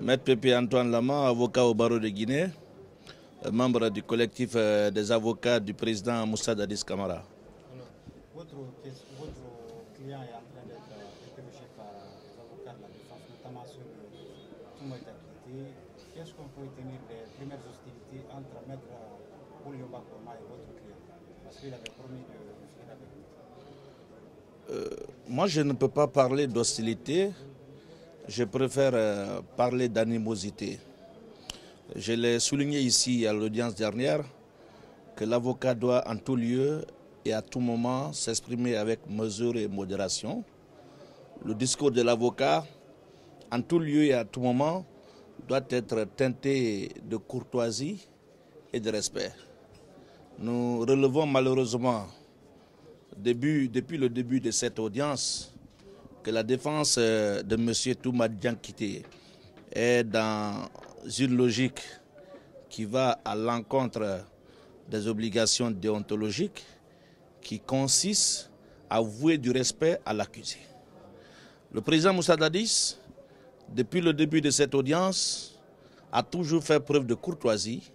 Maître Pépé Antoine Lama, avocat au barreau de Guinée, euh, membre du collectif euh, des avocats du président Moussa Dadis Kamara. Alors, votre, client est en train d'être euh, interrogé par les avocats de la défense, notamment sur le tout d'activité. Qu'est-ce qu'on peut tenir des premières hostilités entre Maître Julio Bakoma et votre client Parce qu'il avait promis de finir avec vous. Euh, moi, je ne peux pas parler d'hostilité. Je préfère euh, parler d'animosité. Je l'ai souligné ici à l'audience dernière que l'avocat doit en tout lieu et à tout moment s'exprimer avec mesure et modération. Le discours de l'avocat, en tout lieu et à tout moment, doit être teinté de courtoisie et de respect. Nous relevons malheureusement, depuis le début de cette audience, que la défense euh, de M. Toumad Kité est dans une logique qui va à l'encontre des obligations déontologiques qui consistent à vouer du respect à l'accusé. Le président Moussa Dadis, depuis le début de cette audience, a toujours fait preuve de courtoisie,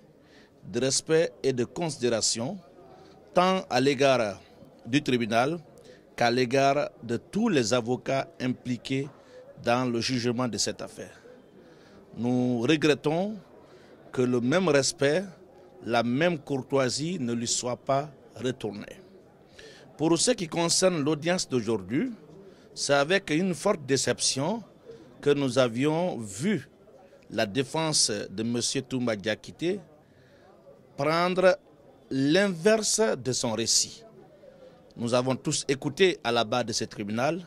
de respect et de considération, tant à l'égard du tribunal qu'à l'égard de tous les avocats impliqués dans le jugement de cette affaire. Nous regrettons que le même respect, la même courtoisie ne lui soit pas retournée. Pour ce qui concerne l'audience d'aujourd'hui, c'est avec une forte déception que nous avions vu la défense de M. Toumba prendre l'inverse de son récit. Nous avons tous écouté à la barre de ce tribunal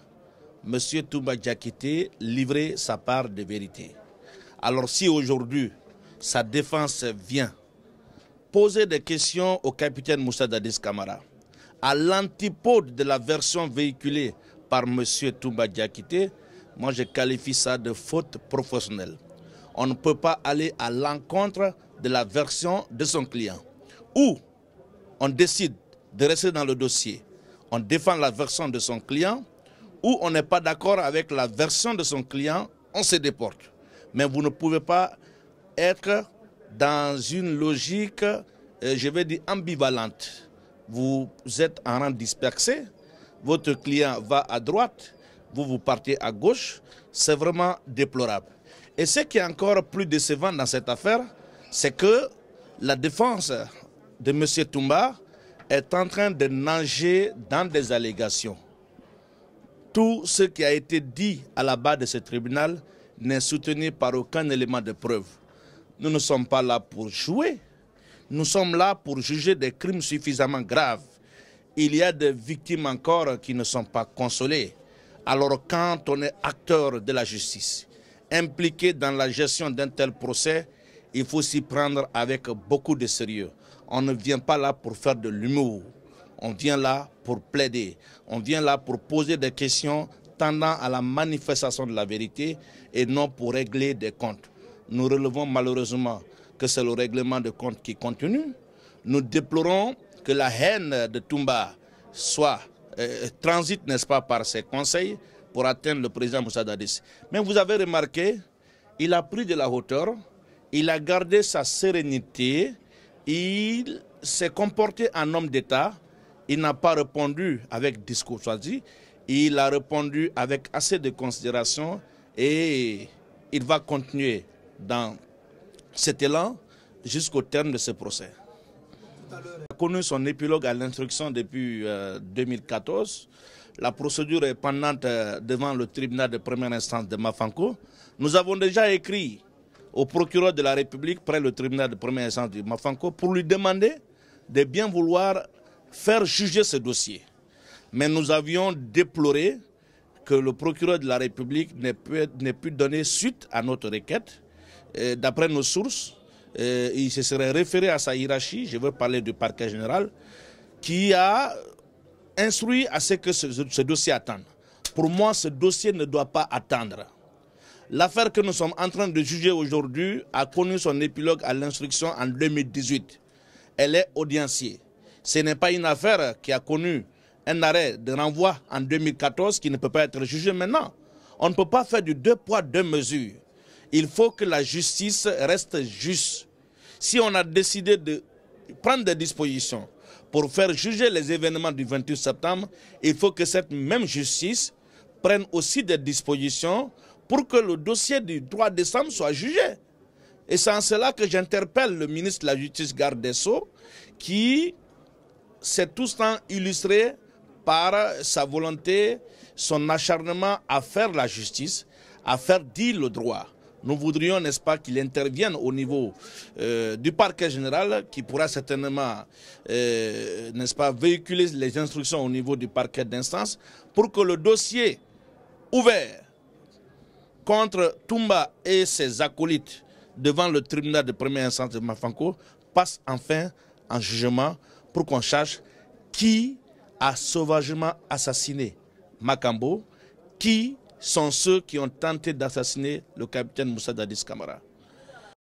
M. Touba Diakité livrer sa part de vérité. Alors si aujourd'hui sa défense vient poser des questions au capitaine Moussa Dadis Kamara, à l'antipode de la version véhiculée par M. Touba Diakité, moi je qualifie ça de faute professionnelle. On ne peut pas aller à l'encontre de la version de son client. Ou on décide de rester dans le dossier on défend la version de son client ou on n'est pas d'accord avec la version de son client, on se déporte. Mais vous ne pouvez pas être dans une logique, euh, je vais dire, ambivalente. Vous êtes en rang dispersé, votre client va à droite, vous vous partez à gauche, c'est vraiment déplorable. Et ce qui est encore plus décevant dans cette affaire, c'est que la défense de M. Toumba est en train de nager dans des allégations. Tout ce qui a été dit à la barre de ce tribunal n'est soutenu par aucun élément de preuve. Nous ne sommes pas là pour jouer. Nous sommes là pour juger des crimes suffisamment graves. Il y a des victimes encore qui ne sont pas consolées. Alors quand on est acteur de la justice, impliqué dans la gestion d'un tel procès, il faut s'y prendre avec beaucoup de sérieux. On ne vient pas là pour faire de l'humour. On vient là pour plaider. On vient là pour poser des questions tendant à la manifestation de la vérité et non pour régler des comptes. Nous relevons malheureusement que c'est le règlement de comptes qui continue. Nous déplorons que la haine de Toumba soit euh, transite, n'est-ce pas, par ses conseils pour atteindre le président Moussa Dadis. Mais vous avez remarqué, il a pris de la hauteur, il a gardé sa sérénité, il s'est comporté en homme d'État. Il n'a pas répondu avec discours choisi. Il a répondu avec assez de considération et il va continuer dans cet élan jusqu'au terme de ce procès. Il a connu son épilogue à l'instruction depuis 2014. Euh, La procédure est pendante euh, devant le tribunal de première instance de Mafanko. Nous avons déjà écrit au procureur de la République près le tribunal de première instance du Mafanko pour lui demander de bien vouloir faire juger ce dossier. Mais nous avions déploré que le procureur de la République n'ait pu, donner suite à notre requête. D'après nos sources, euh, il se serait référé à sa hiérarchie, je veux parler du parquet général, qui a instruit à ce que ce, ce dossier attende. Pour moi, ce dossier ne doit pas attendre. L'affaire que nous sommes en train de juger aujourd'hui a connu son épilogue à l'instruction en 2018. Elle est audienciée. Ce n'est pas une affaire qui a connu un arrêt de renvoi en 2014 qui ne peut pas être jugée maintenant. On ne peut pas faire du deux poids, deux mesures. Il faut que la justice reste juste. Si on a décidé de prendre des dispositions pour faire juger les événements du 28 septembre, il faut que cette même justice prenne aussi des dispositions pour que le dossier du 3 décembre soit jugé. Et c'est en cela que j'interpelle le ministre de la Justice Garde des Sceaux, qui s'est tout le temps illustré par sa volonté, son acharnement à faire la justice, à faire dire le droit. Nous voudrions, n'est-ce pas, qu'il intervienne au niveau euh, du parquet général, qui pourra certainement, euh, n'est-ce pas, véhiculer les instructions au niveau du parquet d'instance pour que le dossier ouvert contre Toumba et ses acolytes devant le tribunal de premier instance de Mafanko passe enfin en jugement pour qu'on cherche qui a sauvagement assassiné Makambo, qui sont ceux qui ont tenté d'assassiner le capitaine Moussa Dadis Kamara.